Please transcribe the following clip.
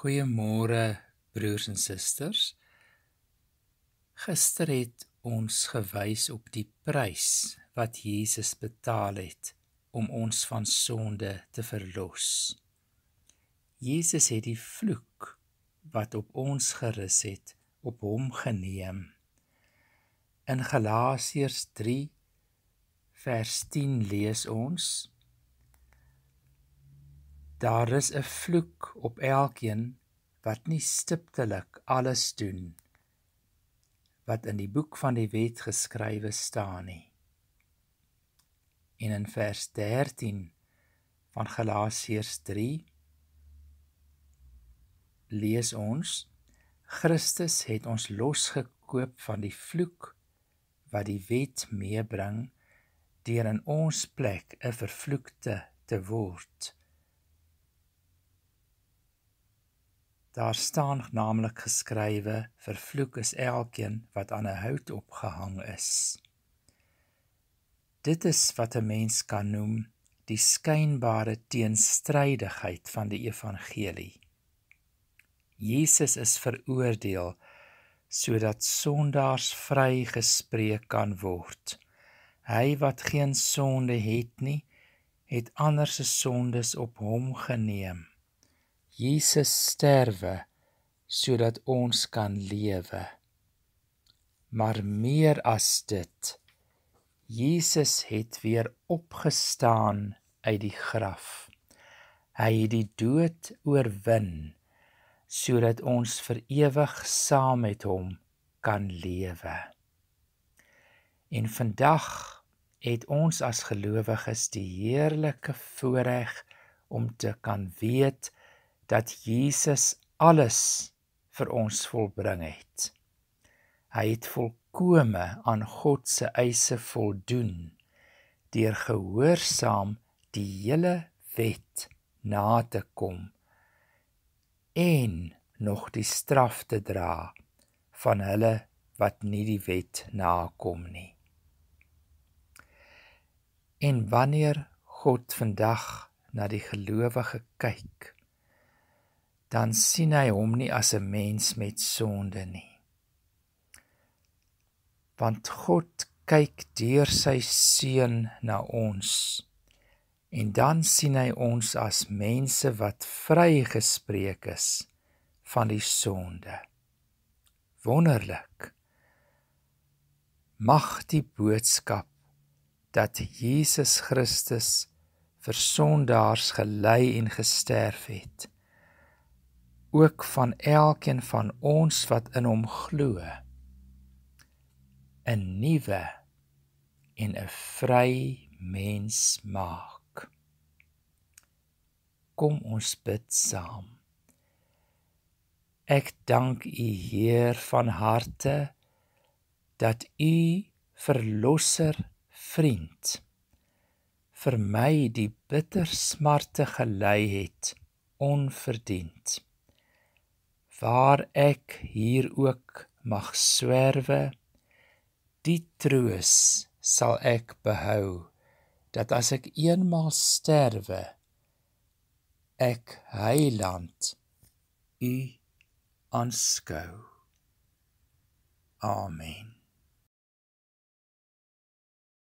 Goeiemôre broers en susters. Gister het ons gewys op die prys wat Jesus betaal het om ons van sonde te verlos. Jesus het die vloek wat op ons gerus het op hom geneem. In Galasiërs 3 vers 10 lees ons: Daar is 'n vloek op elkeen wat nie stiptelik alles doen wat in die boek van die wet geskrywe staan nie. En in vers 13 van Galasiërs 3 lees ons: Christus het ons losgekoop van die vloek wat die wet meebring, deur in ons plek 'n vervloekte te word. Daar staan naamlik geskrywe: Vervloek is elkeen wat aan 'n hout opgehang is. Dit is wat 'n mens kan noem die skynbare teenstrydigheid van die evangelie. Jesus is veroordeel sodat sondaars vrygespreek kan word. Hy wat geen sonde het nie, het ander se sondes op hom geneem. Jesus sterwe sodat ons kan lewe. Maar meer as dit, Jesus het weer opgestaan uit die graf. Hy het die dood oorwin sodat ons vir ewig saam met hom kan lewe. En vandag het ons as gelowiges die heerlike voorreg om te kan weet dat Jesus alles vir ons volbring het. Hy het volkome aan God se eise voldoen deur gehoorsaam die hele wet na te kom en nog die straf te dra van hulle wat nie die wet nakom nie. En wanneer God vandag na die gelowige kyk, dan sien hy hom nie as 'n mens met sonde nie. Want God kyk deur sy seun na ons. En dan sien hy ons as mense wat vrygespreek is van die sonde. Wonderlik. Mag die boodskap dat Jesus Christus vir sondaars gelei en gesterf het, ook van elkeen van ons wat in hom glo 'n nuwe en 'n vry mens maak. Kom ons bid saam. Ek dank U Heer van harte dat U verlosser vriend vir my die bitter smarte gelei het onverdiend waar ek hier ook mag swerwe die troos sal ek behou dat as ek eenmaal sterwe ek heiland u aanskou amen